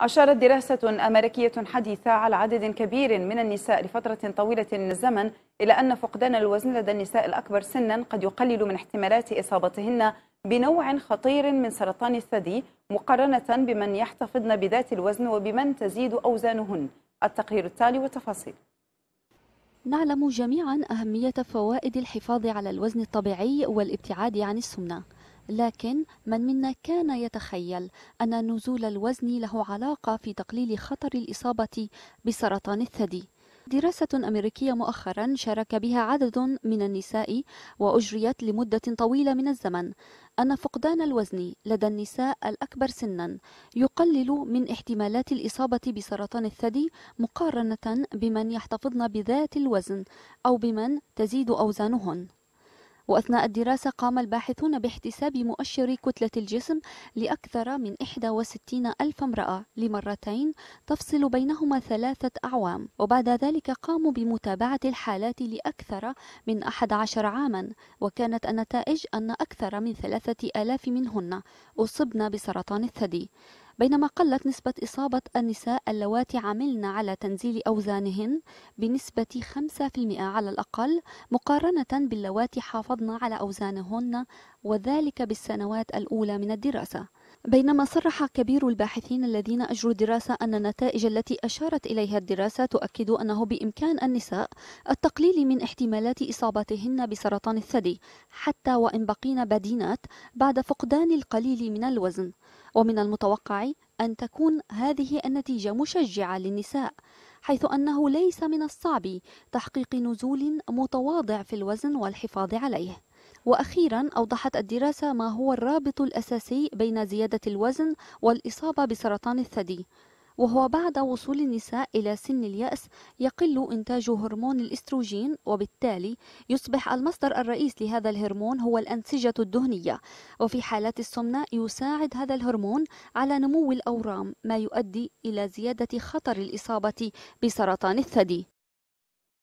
أشارت دراسة أمريكية حديثة على عدد كبير من النساء لفترة طويلة من الزمن إلى أن فقدان الوزن لدى النساء الأكبر سنا قد يقلل من احتمالات إصابتهن بنوع خطير من سرطان الثدي مقارنة بمن يحتفظن بذات الوزن وبمن تزيد أوزانهن التقرير التالي والتفاصيل نعلم جميعا أهمية فوائد الحفاظ على الوزن الطبيعي والابتعاد عن السمنة لكن من منا كان يتخيل أن نزول الوزن له علاقة في تقليل خطر الإصابة بسرطان الثدي دراسة أمريكية مؤخرا شارك بها عدد من النساء وأجريت لمدة طويلة من الزمن أن فقدان الوزن لدى النساء الأكبر سنا يقلل من احتمالات الإصابة بسرطان الثدي مقارنة بمن يحتفظن بذات الوزن أو بمن تزيد أوزانهن وأثناء الدراسة قام الباحثون باحتساب مؤشر كتلة الجسم لأكثر من 61 ألف امرأة لمرتين تفصل بينهما ثلاثة أعوام وبعد ذلك قاموا بمتابعة الحالات لأكثر من 11 عاما وكانت النتائج أن أكثر من 3000 منهن أصبن بسرطان الثدي بينما قلت نسبة إصابة النساء اللواتي عملن على تنزيل أوزانهن بنسبة 5% على الأقل مقارنة باللواتي حافظن على أوزانهن وذلك بالسنوات الأولى من الدراسة بينما صرح كبير الباحثين الذين أجروا الدراسة أن النتائج التي أشارت إليها الدراسة تؤكد أنه بإمكان النساء التقليل من احتمالات إصابتهن بسرطان الثدي حتى وإن بقين بدينات بعد فقدان القليل من الوزن ومن المتوقع أن تكون هذه النتيجة مشجعة للنساء حيث أنه ليس من الصعب تحقيق نزول متواضع في الوزن والحفاظ عليه وأخيرا أوضحت الدراسة ما هو الرابط الأساسي بين زيادة الوزن والإصابة بسرطان الثدي وهو بعد وصول النساء إلى سن اليأس يقل إنتاج هرمون الإستروجين وبالتالي يصبح المصدر الرئيس لهذا الهرمون هو الأنسجة الدهنية وفي حالات السمنة يساعد هذا الهرمون على نمو الأورام ما يؤدي إلى زيادة خطر الإصابة بسرطان الثدي